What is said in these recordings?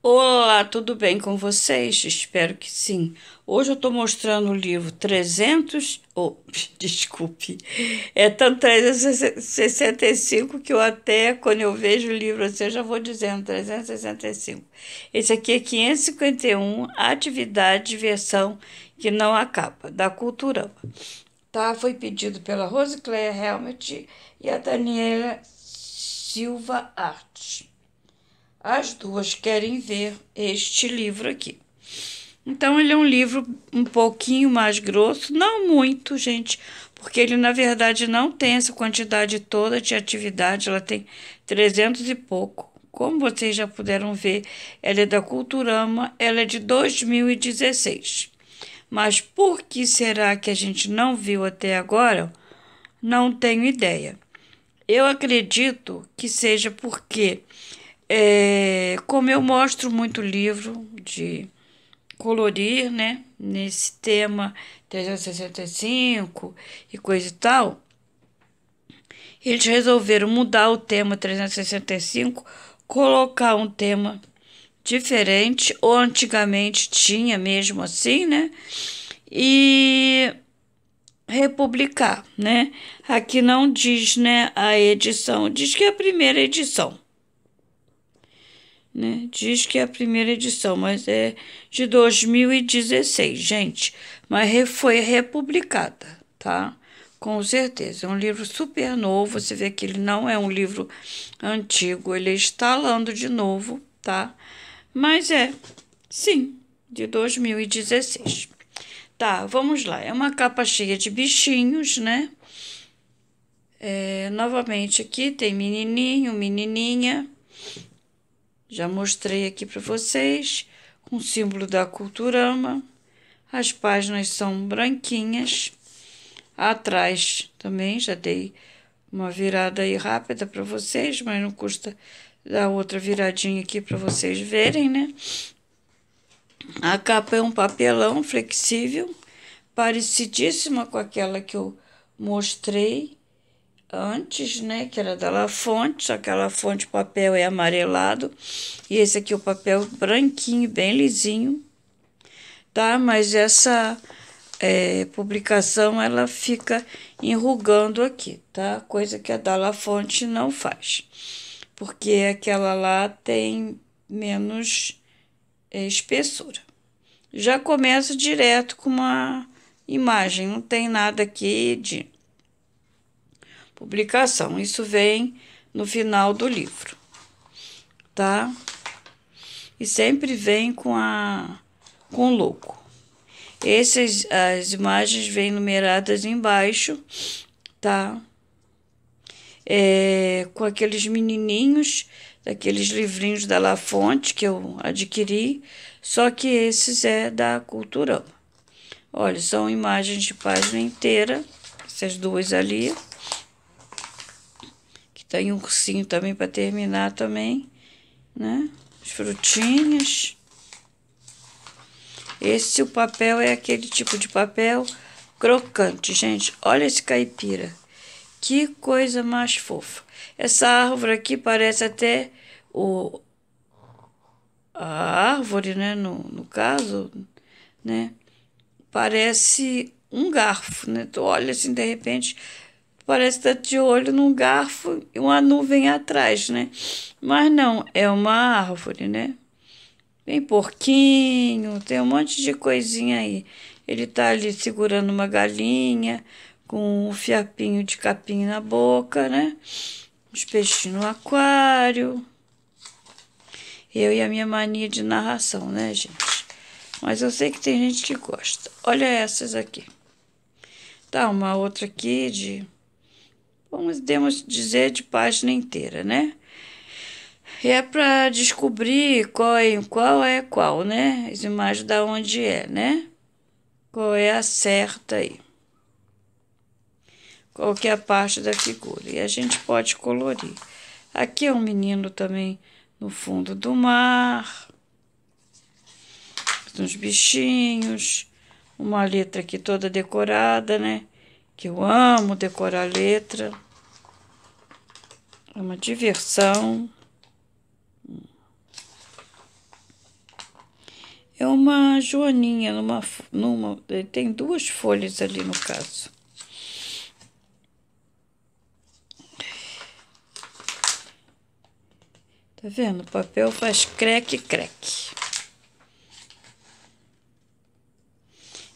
Olá, tudo bem com vocês? Espero que sim. Hoje eu estou mostrando o livro 300, ou oh, desculpe, é tanto 365 que eu até quando eu vejo o livro assim, eu já vou dizendo 365. Esse aqui é 551 Atividade Diversão que não acaba, da cultura. Tá? Foi pedido pela Rose Claire Helmet e a Daniela Silva Arte. As duas querem ver este livro aqui. Então, ele é um livro um pouquinho mais grosso, não muito, gente, porque ele, na verdade, não tem essa quantidade toda de atividade, ela tem 300 e pouco. Como vocês já puderam ver, ela é da Culturama, ela é de 2016. Mas por que será que a gente não viu até agora? Não tenho ideia. Eu acredito que seja porque é, como eu mostro muito livro de colorir, né? Nesse tema 365 e coisa e tal, eles resolveram mudar o tema 365, colocar um tema diferente, ou antigamente tinha mesmo assim, né? E republicar, né? Aqui não diz, né, a edição, diz que é a primeira edição né? Diz que é a primeira edição, mas é de 2016, gente. Mas foi republicada, tá? Com certeza. É um livro super novo. Você vê que ele não é um livro antigo. Ele é estalando de novo, tá? Mas é, sim, de 2016. Tá, vamos lá. É uma capa cheia de bichinhos, né? É, novamente aqui tem menininho, menininha já mostrei aqui para vocês um símbolo da Culturama. As páginas são branquinhas. Atrás também já dei uma virada aí rápida para vocês, mas não custa dar outra viradinha aqui para vocês verem, né? A capa é um papelão flexível, parecidíssima com aquela que eu mostrei antes, né, que era da La Fonte, só que a La Fonte o papel é amarelado, e esse aqui o papel branquinho, bem lisinho, tá? Mas essa é, publicação, ela fica enrugando aqui, tá? Coisa que a da La Fonte não faz, porque aquela lá tem menos é, espessura. Já começa direto com uma imagem, não tem nada aqui de publicação. Isso vem no final do livro, tá? E sempre vem com a com o Essas as imagens vêm numeradas embaixo, tá? É, com aqueles menininhos, daqueles livrinhos da La Fonte que eu adquiri, só que esses é da Culturama. Olha, são imagens de página inteira, essas duas ali. Tem um cursinho também para terminar também, né? As frutinhas. Esse o papel é aquele tipo de papel crocante, gente. Olha esse caipira. Que coisa mais fofa. Essa árvore aqui parece até o a árvore, né, no, no caso, né? Parece um garfo, né? Tu olha assim de repente, parece estar de olho num garfo e uma nuvem atrás, né? Mas não, é uma árvore, né? Tem porquinho, tem um monte de coisinha aí. Ele tá ali segurando uma galinha com um fiapinho de capim na boca, né? Os peixinhos no aquário. Eu e a minha mania de narração, né, gente? Mas eu sei que tem gente que gosta. Olha essas aqui. Tá, uma outra aqui de vamos dizer, de página inteira, né? é para descobrir qual é qual é qual, né? As imagens da onde é, né? Qual é a certa aí? Qual que é a parte da figura? E a gente pode colorir. Aqui é um menino também no fundo do mar. Uns bichinhos, uma letra aqui toda decorada, né? que eu amo decorar letra. É uma diversão. É uma joaninha numa, numa tem duas folhas ali no caso. Tá vendo? O papel faz creque creque.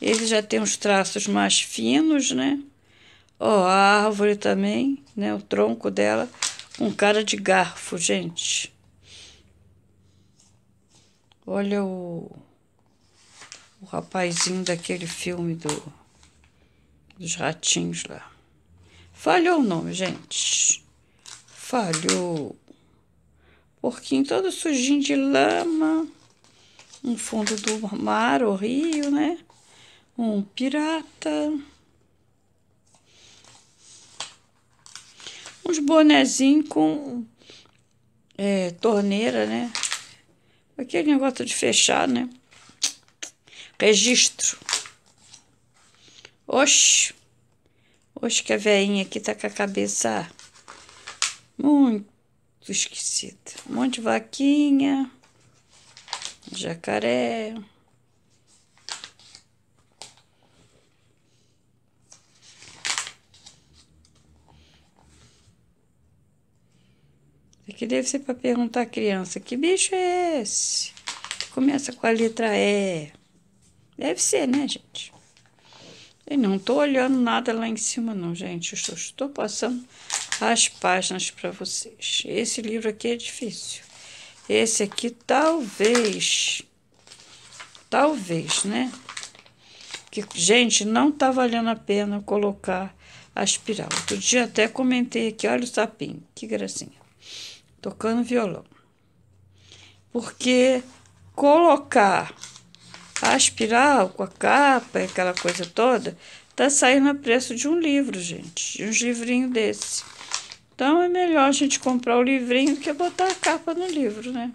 Ele já tem uns traços mais finos, né? Ó, a árvore também, né? O tronco dela com um cara de garfo, gente. Olha o, o rapazinho daquele filme do, dos ratinhos lá. Falhou o nome, gente. Falhou. Porquinho todo sujinho de lama. Um fundo do mar ou rio, né? um pirata, uns bonezinhos com é, torneira, né? Aquele negócio de fechar, né? Registro. Oxi. Oxi que a veinha aqui tá com a cabeça muito esquisita. Um monte de vaquinha. Jacaré. Aqui é deve ser para perguntar à criança: que bicho é esse? Começa com a letra E. Deve ser, né, gente? E não estou olhando nada lá em cima, não, gente. Eu estou passando as páginas para vocês. Esse livro aqui é difícil. Esse aqui, talvez. Talvez, né? Que, gente, não está valendo a pena colocar a espiral. Outro dia até comentei aqui, olha o sapinho, que gracinha tocando violão. Porque colocar, a espiral com a capa, aquela coisa toda, tá saindo a preço de um livro, gente, de um livrinho desse. Então é melhor a gente comprar o livrinho que botar a capa no livro, né?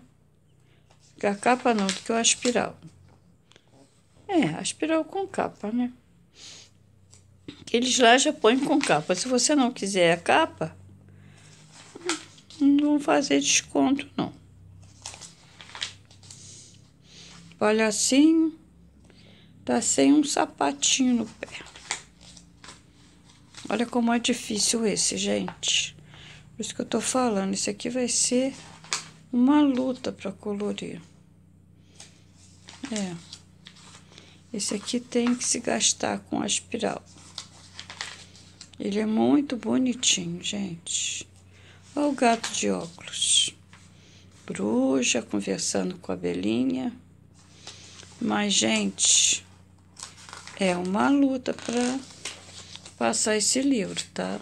Que a capa não, do que o aspiral. É, aspiral com capa, né? Eles lá já põem com capa. Se você não quiser a capa, vão fazer desconto, não. assim tá sem um sapatinho no pé. Olha como é difícil esse, gente. Por isso que eu tô falando, esse aqui vai ser uma luta para colorir. É. Esse aqui tem que se gastar com a espiral. Ele é muito bonitinho, gente. Olha o gato de óculos. bruxa conversando com a Belinha. Mas, gente, é uma luta para passar esse livro, tá?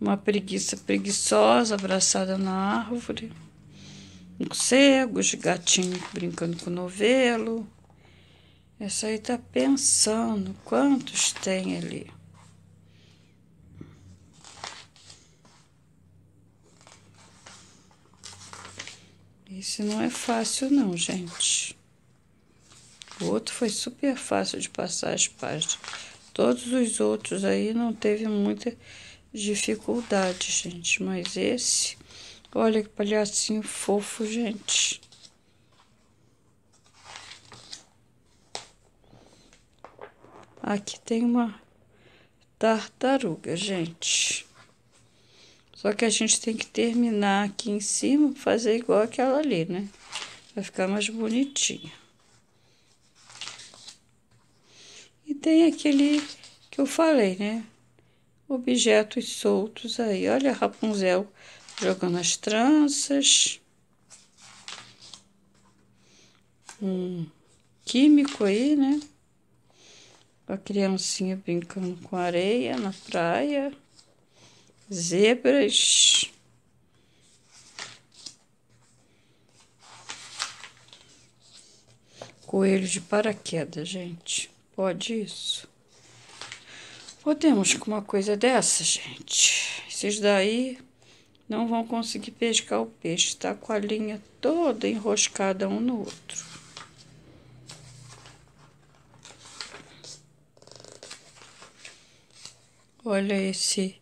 Uma preguiça preguiçosa abraçada na árvore. Morcegos, gatinho brincando com o novelo. Essa aí tá pensando quantos tem ali. Esse não é fácil não, gente. O outro foi super fácil de passar as páginas. Todos os outros aí não teve muita dificuldade, gente. Mas esse, olha que palhacinho fofo, gente. Aqui tem uma tartaruga, gente. Só que a gente tem que terminar aqui em cima, fazer igual aquela ali, né? Vai ficar mais bonitinha. E tem aquele que eu falei, né? Objetos soltos aí. Olha a Rapunzel jogando as tranças. Um químico aí, né? A criancinha brincando com areia na praia zebras. Coelho de paraquedas, gente. Pode isso. Podemos com uma coisa dessa, gente. Esses daí não vão conseguir pescar o peixe. Tá com a linha toda enroscada um no outro. Olha esse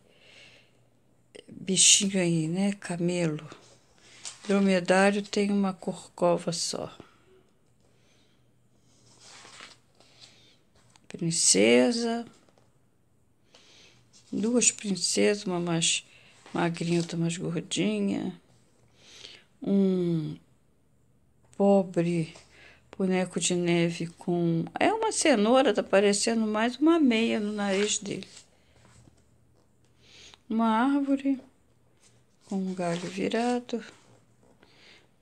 bichinho aí, né? Camelo. Dromedário tem uma corcova só. Princesa. Duas princesas, uma mais magrinha, outra mais gordinha. Um pobre boneco de neve com. É uma cenoura, tá parecendo mais uma meia no nariz dele. Uma árvore com um galho virado,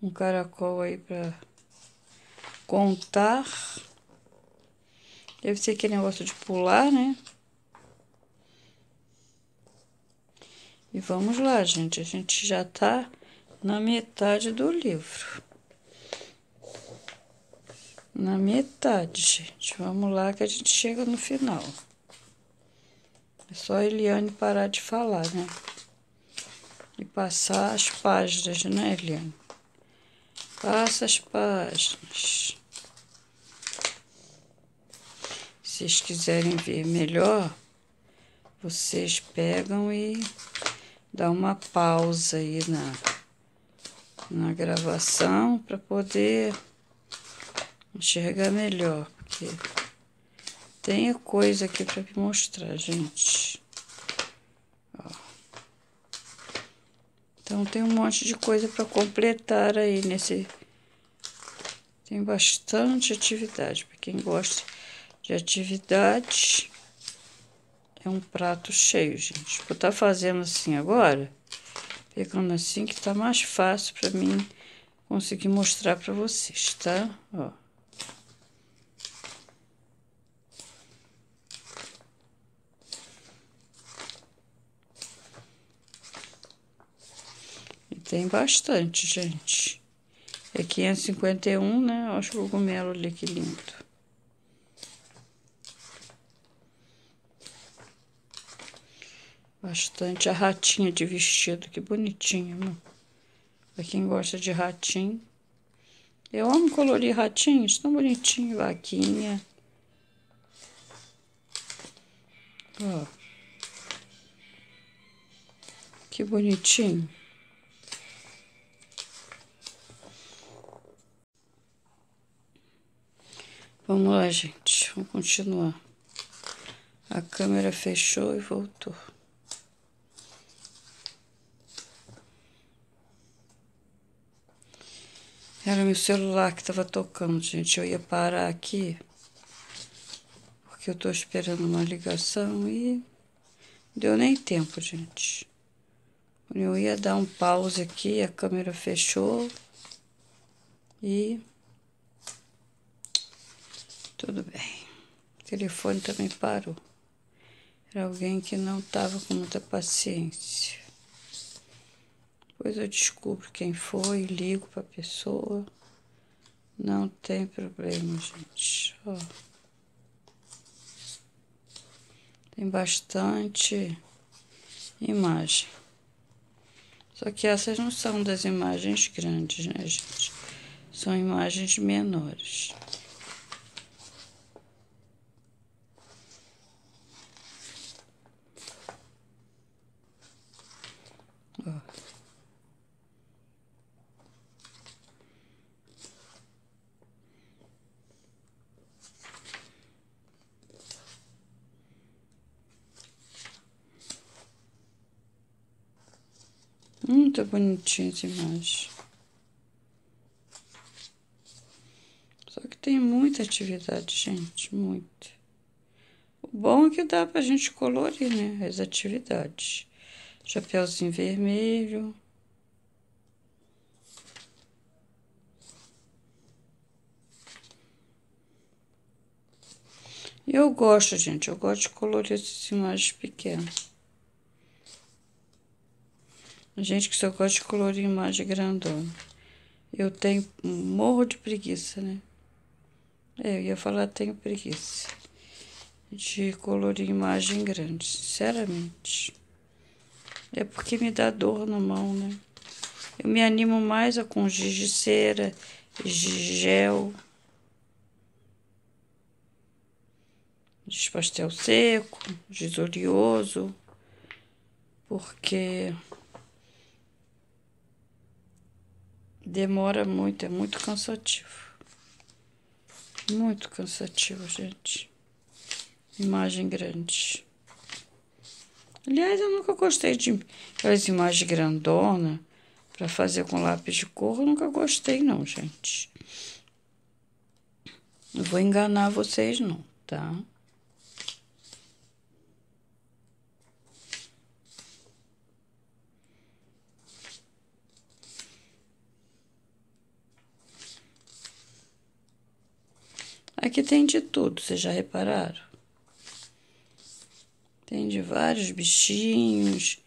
um caracol aí para contar. Deve ser aquele negócio de pular, né? E vamos lá, gente. A gente já tá na metade do livro. Na metade, gente. Vamos lá que a gente chega no final. É só a Eliane parar de falar, né? e passar as páginas, né, Eliane? Passa as páginas. Se vocês quiserem ver melhor, vocês pegam e dá uma pausa aí na, na gravação para poder enxergar melhor, porque tem coisa aqui para mostrar, gente. Então, tem um monte de coisa para completar aí nesse... Tem bastante atividade, para quem gosta de atividade. É um prato cheio, gente. Vou estar tá fazendo assim agora, pegando assim, que tá mais fácil para mim conseguir mostrar para vocês, tá? Ó. Tem bastante, gente. É 551, né? Olha o cogumelo ali, que lindo. Bastante a ratinha de vestido, que bonitinho, né? Pra quem gosta de ratinho. Eu amo colorir ratinhos, tão bonitinho, vaquinha. Ó. Que bonitinho. Vamos lá, gente. Vamos continuar. A câmera fechou e voltou. Era meu celular que tava tocando, gente. Eu ia parar aqui. Porque eu tô esperando uma ligação e... Deu nem tempo, gente. Eu ia dar um pause aqui, a câmera fechou. E... Tudo bem. O telefone também parou. Era alguém que não estava com muita paciência. Depois eu descubro quem foi, ligo para a pessoa. Não tem problema, gente. Ó. Tem bastante imagem. Só que essas não são das imagens grandes, né, gente? São imagens menores. muito bonitinha essa imagem. Só que tem muita atividade, gente, muito. O bom é que dá pra gente colorir, né, as atividades. Chapeuzinho vermelho. Eu gosto, gente, eu gosto de colorir essas imagens pequenas. Gente que só gosta de colorir imagem é grandona. Eu tenho um morro de preguiça, né? É, eu ia falar tenho preguiça de colorir imagem grande, sinceramente. É porque me dá dor na mão, né? Eu me animo mais a com giz de cera, gel, giz pastel seco, giz oleoso, porque Demora muito, é muito cansativo. Muito cansativo, gente. Imagem grande. Aliás, eu nunca gostei de aquelas imagens grandona para fazer com lápis de cor. Eu nunca gostei, não, gente. Não vou enganar vocês, não, tá? tem de tudo, vocês já repararam? Tem de vários bichinhos,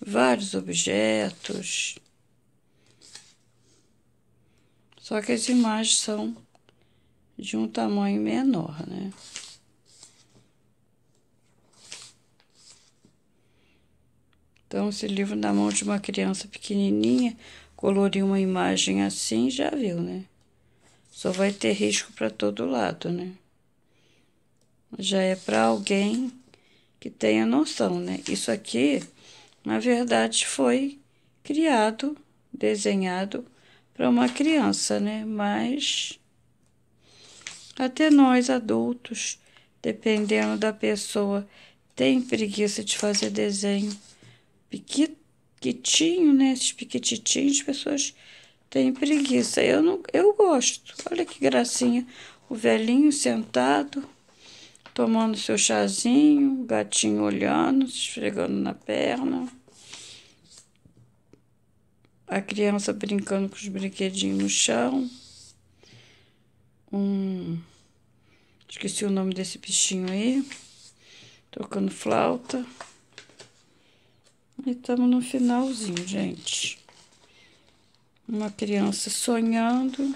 vários objetos. Só que as imagens são de um tamanho menor, né? Então, esse livro na mão de uma criança pequenininha, colorir uma imagem assim, já viu, né? Só vai ter risco para todo lado, né? Já é para alguém que tenha noção, né? Isso aqui, na verdade, foi criado, desenhado para uma criança, né? Mas até nós adultos, dependendo da pessoa, tem preguiça de fazer desenho. Piquitinho, né? Esses piquititinhos, pessoas tem preguiça. Eu, não, eu gosto. Olha que gracinha. O velhinho sentado, tomando seu chazinho, o gatinho olhando, se esfregando na perna. A criança brincando com os brinquedinhos no chão. Um. Esqueci o nome desse bichinho aí. Tocando flauta. E estamos no finalzinho, gente. Uma criança sonhando.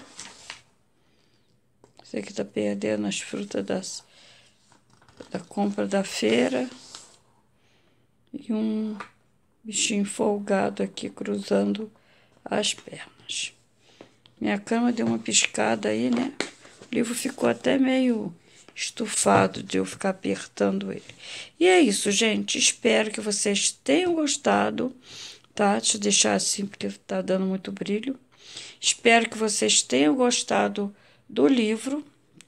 Você que está perdendo as frutas das, da compra da feira. E um bichinho folgado aqui cruzando as pernas. Minha cama deu uma piscada aí, né? O livro ficou até meio estufado de eu ficar apertando ele. E é isso, gente. Espero que vocês tenham gostado tá? Deixa eu deixar assim porque tá dando muito brilho. Espero que vocês tenham gostado do livro.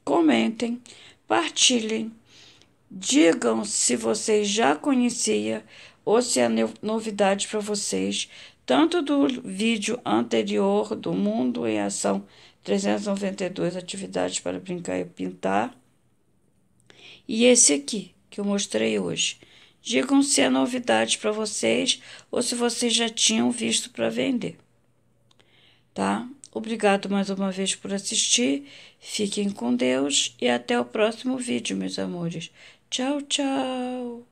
Comentem, partilhem, digam se vocês já conheciam ou se é novidade para vocês, tanto do vídeo anterior do Mundo em Ação 392 Atividades para Brincar e Pintar, e esse aqui que eu mostrei hoje. Digam se é novidade para vocês ou se vocês já tinham visto para vender. Tá? Obrigado mais uma vez por assistir. Fiquem com Deus e até o próximo vídeo, meus amores. Tchau, tchau!